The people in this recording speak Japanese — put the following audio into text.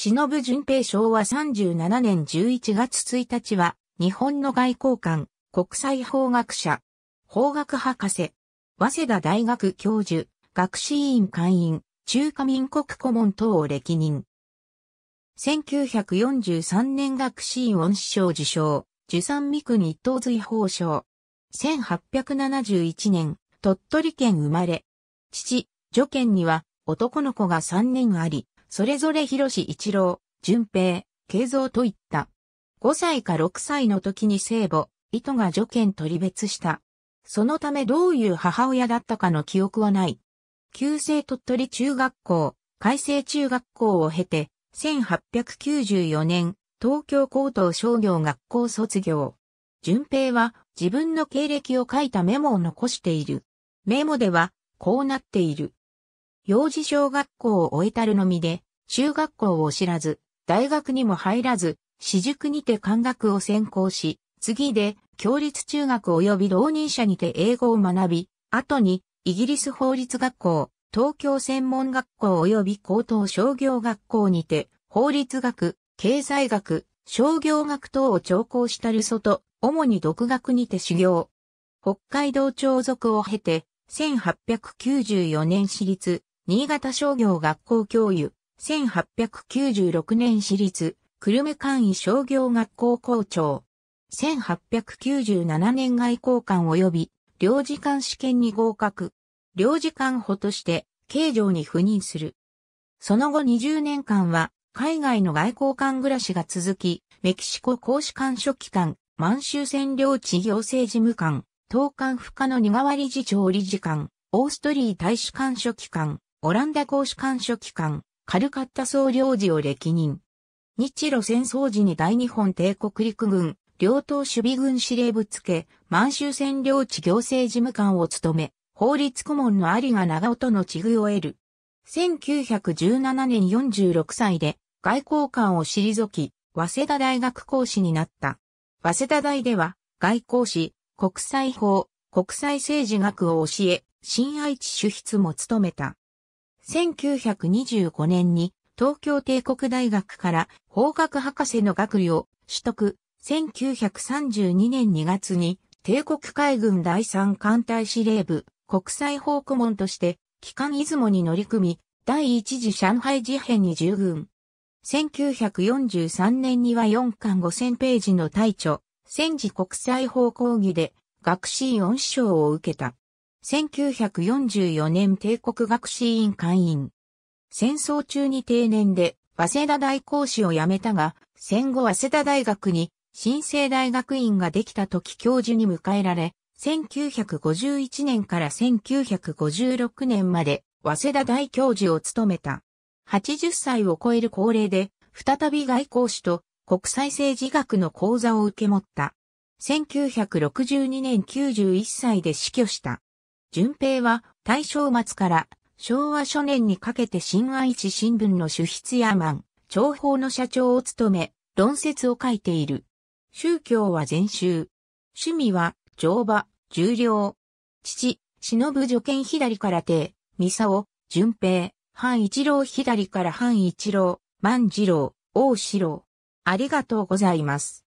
忍淳平昭和37年11月1日は、日本の外交官、国際法学者、法学博士、早稲田大学教授、学士院会員、中華民国顧問等を歴任。1943年学士院恩師賞受賞、受産三国東随法賞。1871年、鳥取県生まれ。父、助県には男の子が3年あり、それぞれ広一郎、淳平、慶三といった。5歳か6歳の時に聖母、糸が助権取り別した。そのためどういう母親だったかの記憶はない。旧制鳥取中学校、改正中学校を経て、1894年、東京高等商業学校卒業。淳平は自分の経歴を書いたメモを残している。メモでは、こうなっている。幼児小学校を終えたるのみで、中学校を知らず、大学にも入らず、私塾にて漢学を専攻し、次で、教立中学及び浪人者にて英語を学び、後に、イギリス法律学校、東京専門学校及び高等商業学校にて、法律学、経済学、商業学等を聴講したルソと、主に独学にて修行。北海道朝族を経て、1894年私立、新潟商業学校教諭、1896年私立、久留米簡易商業学校校長。1897年外交官及び、領事館試験に合格。領事館補として、慶城に赴任する。その後20年間は、海外の外交官暮らしが続き、メキシコ公使館書記官、満州占領地行政事務官、東官不可の苦理事長理事官、オーストリー大使館書記官、オランダ公使館書記官、カルカッタ総領事を歴任。日露戦争時に大日本帝国陸軍、両党守備軍司令部付け、満州占領地行政事務官を務め、法律顧問の有賀長尾との地遇を得る。1917年46歳で外交官を退き、早稲田大学講師になった。早稲田大では外交史、国際法、国際政治学を教え、新愛知主筆も務めた。1925年に東京帝国大学から法学博士の学位を取得。1932年2月に帝国海軍第三艦隊司令部国際法顧問として機関出雲に乗り組み、第一次上海事変に従軍。1943年には4巻5000ページの大著、戦時国際法講義で学士院恩賞を受けた。1944年帝国学士院会員。戦争中に定年で、早稲田大講師を辞めたが、戦後早稲田大学に、新生大学院ができた時教授に迎えられ、1951年から1956年まで、早稲田大教授を務めた。80歳を超える高齢で、再び外交師と国際政治学の講座を受け持った。1962年91歳で死去した。順平は大正末から昭和初年にかけて新愛知新聞の主筆やマン、長報の社長を務め、論説を書いている。宗教は禅宗。趣味は乗馬、重量。父、忍助見左から手、三沢、順平、半一郎左から半一郎、万次郎、王四郎。ありがとうございます。